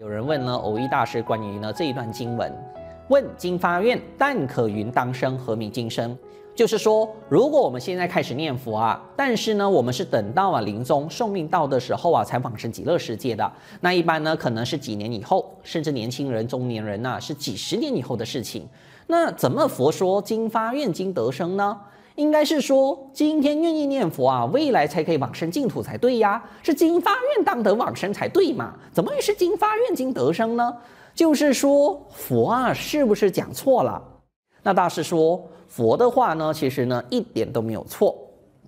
有人问呢，偶一大师关于呢这一段经文，问经发愿但可云当生何名今生？就是说，如果我们现在开始念佛啊，但是呢，我们是等到了临终寿命到的时候啊，才往生极乐世界的。那一般呢，可能是几年以后，甚至年轻人、中年人呐，是几十年以后的事情。那怎么佛说经发愿经得生呢？应该是说，今天愿意念佛啊，未来才可以往生净土才对呀，是经发愿当得往生才对嘛？怎么是经发愿经得生呢？就是说佛啊，是不是讲错了？那大师说佛的话呢，其实呢一点都没有错。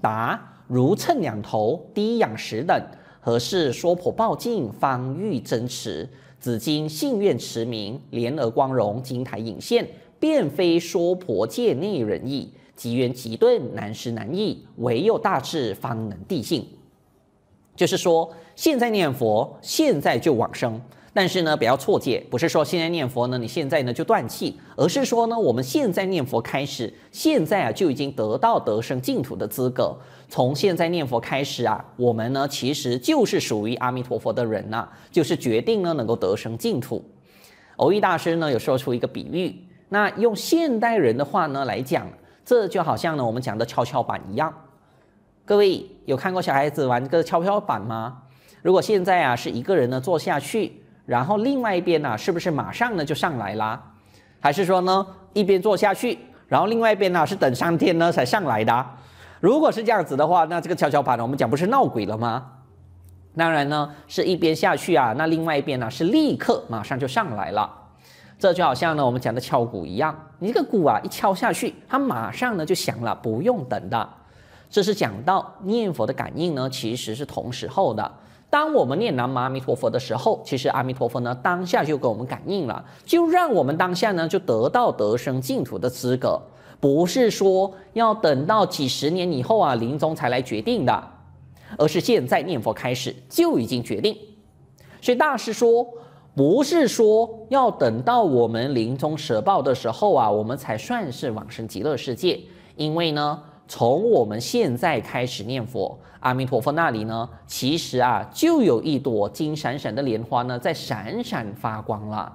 答如秤两头低仰十等，何事说婆报尽方欲增持？只今信愿持名，莲而光荣，金台引现，便非说婆界内人意。吉缘吉钝，难施难易，唯有大智方能地性。就是说，现在念佛，现在就往生。但是呢，不要错解，不是说现在念佛呢，你现在呢就断气，而是说呢，我们现在念佛开始，现在啊就已经得到得生净土的资格。从现在念佛开始啊，我们呢其实就是属于阿弥陀佛的人呐，就是决定呢能够得生净土。欧益大师呢有说出一个比喻，那用现代人的话呢来讲。这就好像呢，我们讲的跷跷板一样。各位有看过小孩子玩个跷跷板吗？如果现在啊是一个人呢坐下去，然后另外一边呢，是不是马上呢就上来啦？还是说呢，一边坐下去，然后另外一边呢是等三天呢才上来的？如果是这样子的话，那这个跷跷板呢，我们讲不是闹鬼了吗？当然呢，是一边下去啊，那另外一边呢是立刻马上就上来了。这就好像呢，我们讲的敲鼓一样，你这个鼓啊一敲下去，它马上呢就响了，不用等的。这是讲到念佛的感应呢，其实是同时候的。当我们念南无阿弥陀佛的时候，其实阿弥陀佛呢当下就给我们感应了，就让我们当下呢就得到得生净土的资格，不是说要等到几十年以后啊临终才来决定的，而是现在念佛开始就已经决定。所以大师说。不是说要等到我们临终舍报的时候啊，我们才算是往生极乐世界。因为呢，从我们现在开始念佛阿弥陀佛那里呢，其实啊，就有一朵金闪闪的莲花呢，在闪闪发光了。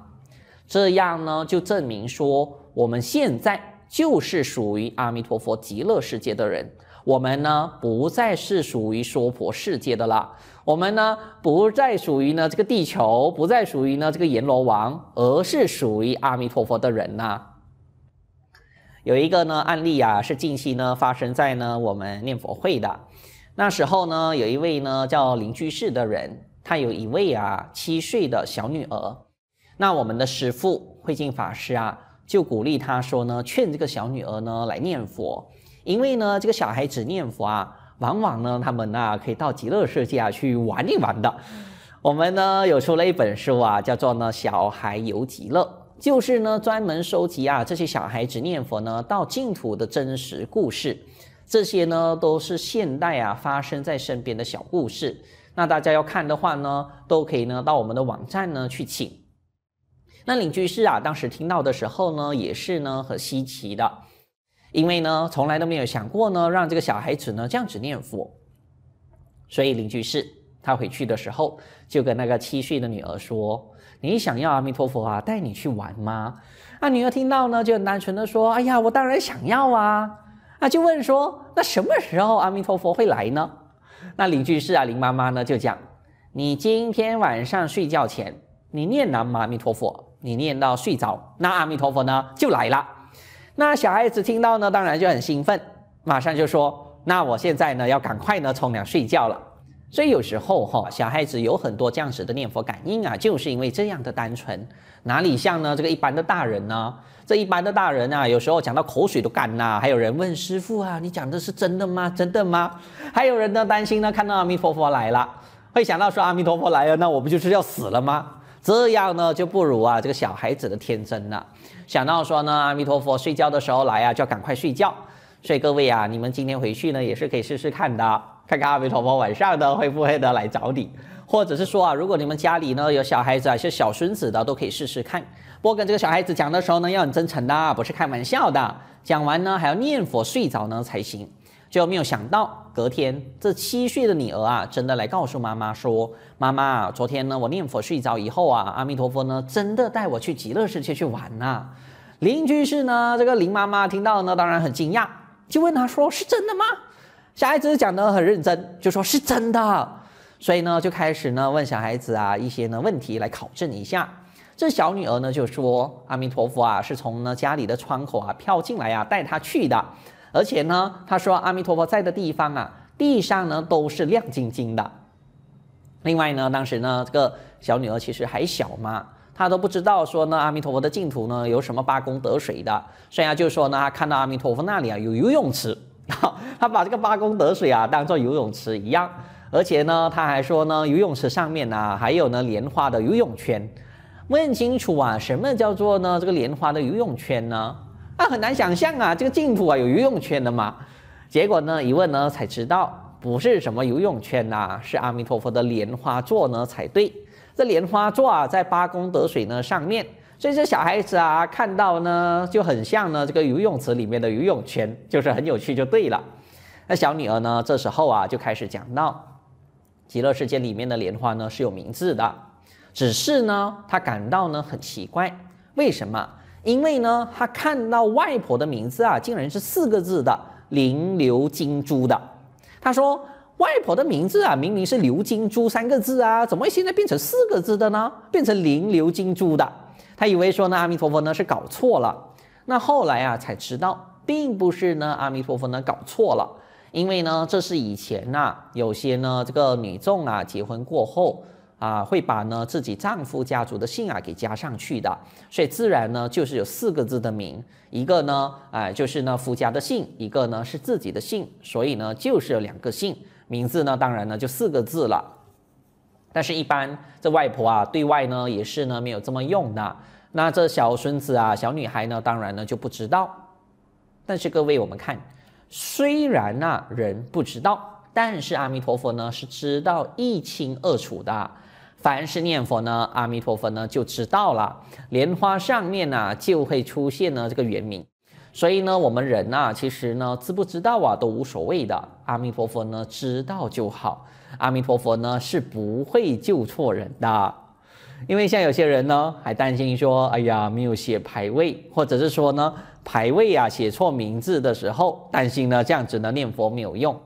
这样呢，就证明说我们现在就是属于阿弥陀佛极乐世界的人。我们呢不再是属于娑婆世界的了，我们呢不再属于呢这个地球，不再属于呢这个阎罗王，而是属于阿弥陀佛的人呐。有一个呢案例啊，是近期呢发生在呢我们念佛会的，那时候呢有一位呢叫林居士的人，他有一位啊七岁的小女儿，那我们的师父慧净法师啊就鼓励他说呢，劝这个小女儿呢来念佛。因为呢，这个小孩子念佛啊，往往呢，他们啊可以到极乐世界啊去玩一玩的。我们呢有出了一本书啊，叫做呢《小孩游极乐》，就是呢专门收集啊这些小孩子念佛呢到净土的真实故事。这些呢都是现代啊发生在身边的小故事。那大家要看的话呢，都可以呢到我们的网站呢去请。那领居士啊，当时听到的时候呢，也是呢很稀奇的。因为呢，从来都没有想过呢，让这个小孩子呢这样子念佛，所以邻居是，他回去的时候就跟那个七岁的女儿说：“你想要阿弥陀佛啊，带你去玩吗？”啊，女儿听到呢，就单纯的说：“哎呀，我当然想要啊！”啊，就问说：“那什么时候阿弥陀佛会来呢？”那邻居是啊，林妈妈呢就讲：“你今天晚上睡觉前，你念南无阿弥陀佛，你念到睡着，那阿弥陀佛呢就来了。”那小孩子听到呢，当然就很兴奋，马上就说：“那我现在呢，要赶快呢冲凉睡觉了。”所以有时候哈，小孩子有很多这样子的念佛感应啊，就是因为这样的单纯。哪里像呢？这个一般的大人呢？这一般的大人啊，有时候讲到口水都干呐。还有人问师傅啊：“你讲的是真的吗？真的吗？”还有人呢担心呢，看到阿弥陀佛来了，会想到说：“阿弥陀佛来了，那我不就是要死了吗？”这样呢就不如啊这个小孩子的天真了。想到说呢阿弥陀佛睡觉的时候来啊，就要赶快睡觉。所以各位啊，你们今天回去呢也是可以试试看的，看看阿弥陀佛晚上呢会不会的来找你。或者是说啊，如果你们家里呢有小孩子啊，是小孙子的，都可以试试看。不过跟这个小孩子讲的时候呢，要很真诚的，不是开玩笑的。讲完呢还要念佛睡着呢才行。就没有想到。隔天，这七岁的女儿啊，真的来告诉妈妈说：“妈妈，昨天呢，我念佛睡着以后啊，阿弥陀佛呢，真的带我去极乐世界去玩了。”邻居是呢，这个林妈妈听到呢，当然很惊讶，就问她说：“是真的吗？”小孩子讲得很认真，就说是真的。所以呢，就开始呢问小孩子啊一些呢问题来考证一下。这小女儿呢就说：“阿弥陀佛啊，是从呢家里的窗口啊飘进来呀，带她去的。”而且呢，他说阿弥陀佛在的地方啊，地上呢都是亮晶晶的。另外呢，当时呢这个小女儿其实还小嘛，她都不知道说呢阿弥陀佛的净土呢有什么八功德水的，所以啊就说呢她看到阿弥陀佛那里啊有游泳池，她把这个八功德水啊当做游泳池一样。而且呢，她还说呢游泳池上面呢还有呢莲花的游泳圈。问清楚啊，什么叫做呢这个莲花的游泳圈呢？那很难想象啊，这个净土啊有游泳圈的吗？结果呢，一问呢才知道，不是什么游泳圈呐，是阿弥陀佛的莲花座呢才对。这莲花座啊，在八功德水呢上面，所以这小孩子啊看到呢就很像呢这个游泳池里面的游泳圈，就是很有趣就对了。那小女儿呢这时候啊就开始讲到，极乐世界里面的莲花呢是有名字的，只是呢她感到呢很奇怪，为什么？因为呢，他看到外婆的名字啊，竟然是四个字的“灵流金珠”的。他说：“外婆的名字啊，明明是‘流金珠’三个字啊，怎么现在变成四个字的呢？变成‘灵流金珠’的。”他以为说呢，阿弥陀佛呢是搞错了。那后来啊，才知道并不是呢，阿弥陀佛呢搞错了，因为呢，这是以前呐，有些呢这个女众啊结婚过后。啊，会把呢自己丈夫家族的姓啊给加上去的，所以自然呢就是有四个字的名，一个呢哎就是呢夫家的姓，一个呢是自己的姓，所以呢就是有两个姓，名字呢当然呢就四个字了。但是，一般这外婆啊对外呢也是呢没有这么用的。那这小孙子啊，小女孩呢当然呢就不知道。但是各位我们看，虽然呢人不知道。但是阿弥陀佛呢是知道一清二楚的，凡是念佛呢，阿弥陀佛呢就知道了，莲花上面呢就会出现呢这个原名，所以呢我们人啊，其实呢知不知道啊都无所谓的，阿弥陀佛呢知道就好，阿弥陀佛呢是不会救错人的，因为像有些人呢还担心说，哎呀没有写牌位，或者是说呢牌位啊写错名字的时候，担心呢这样子呢念佛没有用。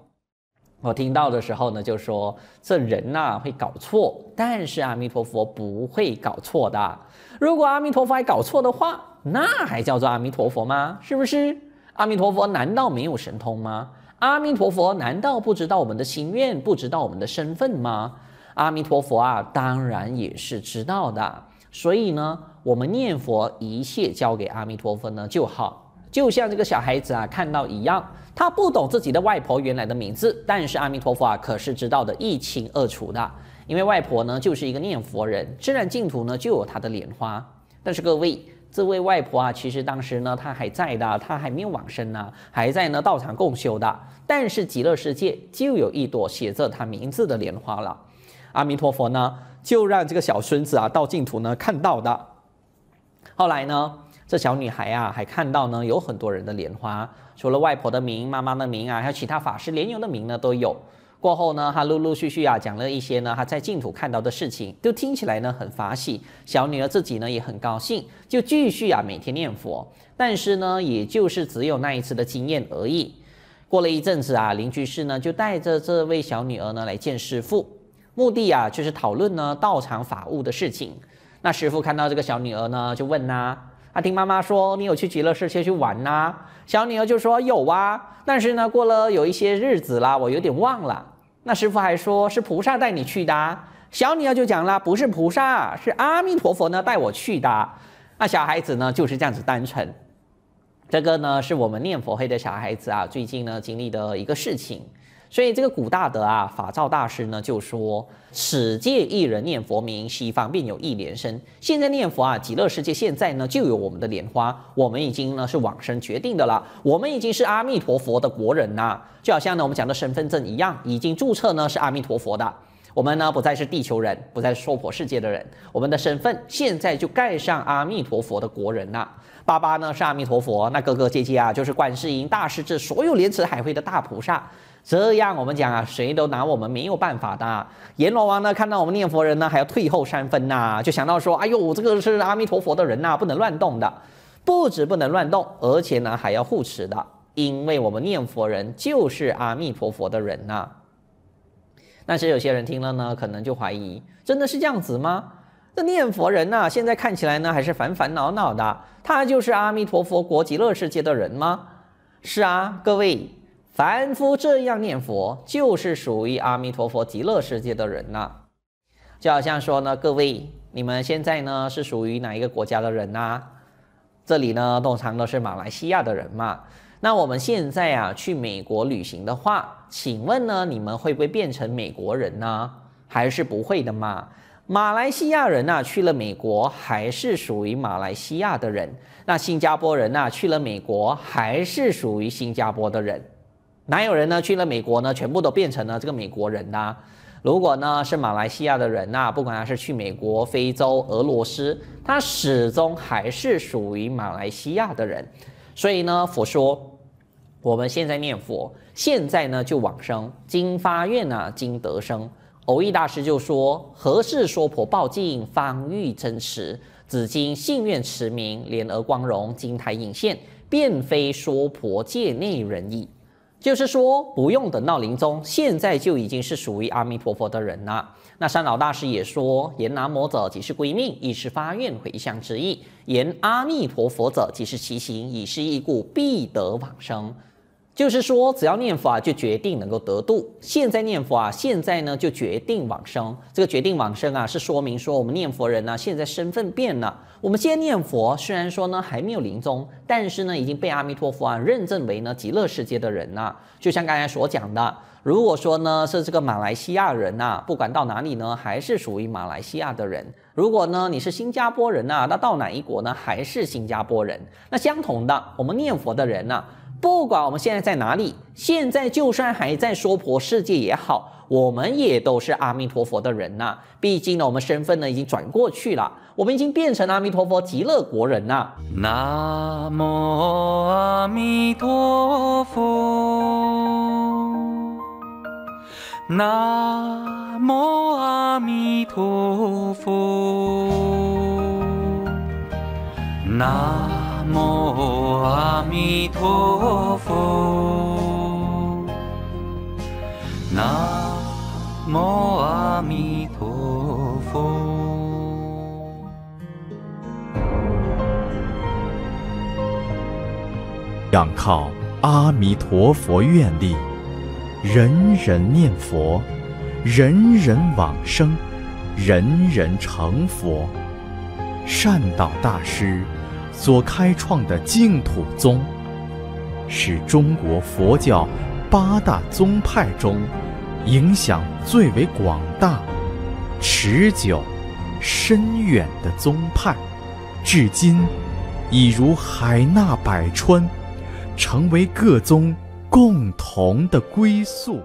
我听到的时候呢，就说这人呐会搞错，但是阿弥陀佛不会搞错的。如果阿弥陀佛还搞错的话，那还叫做阿弥陀佛吗？是不是？阿弥陀佛难道没有神通吗？阿弥陀佛难道不知道我们的心愿，不知道我们的身份吗？阿弥陀佛啊，当然也是知道的。所以呢，我们念佛，一切交给阿弥陀佛呢就好。就像这个小孩子啊看到一样，他不懂自己的外婆原来的名字，但是阿弥陀佛啊可是知道的一清二楚的，因为外婆呢就是一个念佛人，自然净土呢就有她的莲花。但是各位，这位外婆啊，其实当时呢她还在的，她还没有往生呢，还在呢道场共修的。但是极乐世界就有一朵写着她名字的莲花了，阿弥陀佛呢就让这个小孙子啊到净土呢看到的。后来呢？这小女孩啊，还看到呢，有很多人的莲花，除了外婆的名、妈妈的名啊，还有其他法师、莲友的名呢，都有。过后呢，她陆陆续续啊，讲了一些呢，她在净土看到的事情，都听起来呢，很法喜。小女儿自己呢，也很高兴，就继续啊，每天念佛。但是呢，也就是只有那一次的经验而已。过了一阵子啊，林居士呢，就带着这位小女儿呢，来见师父，目的啊，就是讨论呢，道场法务的事情。那师父看到这个小女儿呢，就问呐。他听妈妈说你有去极乐世界去玩呐？小女儿就说有啊，但是呢，过了有一些日子啦，我有点忘了。那师傅还说是菩萨带你去的，小女儿就讲了，不是菩萨，是阿弥陀佛呢带我去的。那小孩子呢就是这样子单纯，这个呢是我们念佛会的小孩子啊，最近呢经历的一个事情。所以这个古大德啊，法照大师呢就说：“此界一人念佛名，西方便有一莲生。现在念佛啊，极乐世界现在呢就有我们的莲花。我们已经呢是往生决定的了，我们已经是阿弥陀佛的国人呐。就好像呢我们讲的身份证一样，已经注册呢是阿弥陀佛的。我们呢不再是地球人，不再是娑婆世界的人，我们的身份现在就盖上阿弥陀佛的国人呐。爸爸呢是阿弥陀佛，那哥哥姐姐啊就是观世音、大势至所有莲池海会的大菩萨。”这样我们讲啊，谁都拿我们没有办法的。阎罗王呢，看到我们念佛人呢，还要退后三分呐，就想到说：“哎呦，我这个是阿弥陀佛的人呐，不能乱动的。不止不能乱动，而且呢，还要护持的，因为我们念佛人就是阿弥陀佛的人呐。”但是有些人听了呢，可能就怀疑：真的是这样子吗？这念佛人呐，现在看起来呢，还是烦烦恼恼的。他就是阿弥陀佛国极乐世界的人吗？是啊，各位。凡夫这样念佛，就是属于阿弥陀佛极乐世界的人呐。就好像说呢，各位，你们现在呢是属于哪一个国家的人呐？这里呢通常都是马来西亚的人嘛。那我们现在啊去美国旅行的话，请问呢你们会不会变成美国人呢？还是不会的嘛。马来西亚人呐去了美国还是属于马来西亚的人。那新加坡人呐去了美国还是属于新加坡的人。哪有人呢？去了美国呢，全部都变成了这个美国人呐。如果呢是马来西亚的人呐，不管他是去美国、非洲、俄罗斯，他始终还是属于马来西亚的人。所以呢，佛说我们现在念佛，现在呢就往生。今发愿呢，今得生。偶益大师就说：“何事说婆报尽方欲真实？只今信愿持名，莲娥光荣，金台引现，便非娑婆界内人矣。”就是说，不用等到临终，现在就已经是属于阿弥陀佛的人了。那三老大师也说：“言南无者，即是归命，亦是发愿回向之意；言阿弥陀佛者，即是其行，以是意故，必得往生。”就是说，只要念佛啊，就决定能够得度。现在念佛啊，现在呢就决定往生。这个决定往生啊，是说明说我们念佛人呢，现在身份变了。我们现在念佛，虽然说呢还没有临终，但是呢已经被阿弥陀佛啊认证为呢极乐世界的人呐。就像刚才所讲的，如果说呢是这个马来西亚人呐，不管到哪里呢，还是属于马来西亚的人。如果呢你是新加坡人呐，那到哪一国呢，还是新加坡人。那相同的，我们念佛的人呐。不管我们现在在哪里，现在就算还在娑婆世界也好，我们也都是阿弥陀佛的人呐。毕竟呢，我们身份呢已经转过去了，我们已经变成阿弥陀佛极乐国人呐。南无阿弥陀佛，南无阿弥陀佛，南。南无阿弥陀佛，南无阿弥陀佛。仰靠阿弥陀佛愿力，人人念佛，人人往生，人人成佛。善导大师。所开创的净土宗，是中国佛教八大宗派中影响最为广大、持久、深远的宗派，至今已如海纳百川，成为各宗共同的归宿。